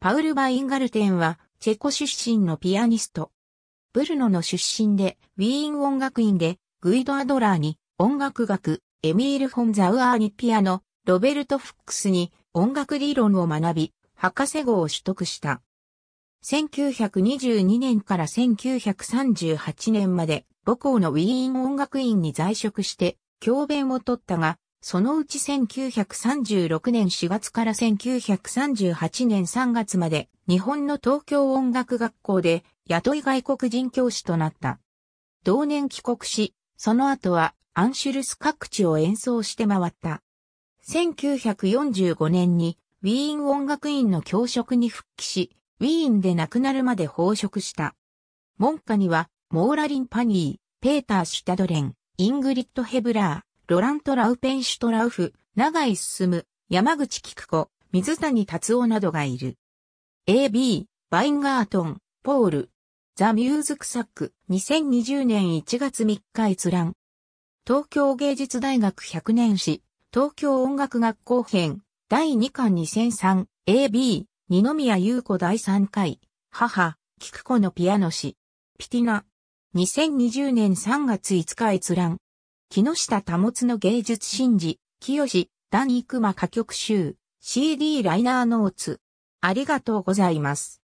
パウル・バインガルテンは、チェコ出身のピアニスト。ブルノの出身で、ウィーン音楽院で、グイド・アドラーに、音楽学、エミール・フォン・ザウアーにピアノ、ロベルト・フックスに、音楽理論を学び、博士号を取得した。1922年から1938年まで、母校のウィーン音楽院に在職して、教鞭を取ったが、そのうち1936年4月から1938年3月まで日本の東京音楽学校で雇い外国人教師となった。同年帰国し、その後はアンシュルス各地を演奏して回った。1945年にウィーン音楽院の教職に復帰し、ウィーンで亡くなるまで奉職した。門下にはモーラリン・パニー、ペーター・シュタドレン、イングリッド・ヘブラー、ロラント・ラウペンシュト・ラウフ、長井進、山口菊子、水谷達夫などがいる。AB、バインガートン、ポール。ザ・ミューズクサック、2020年1月3日閲覧。東京芸術大学100年史、東京音楽学校編、第2巻 2003AB、二宮優子第3回、母、菊子のピアノ史、ピティナ。2020年3月5日閲覧。木下保の芸術神事、清、ダニークマ歌曲集、CD ライナーノーツ。ありがとうございます。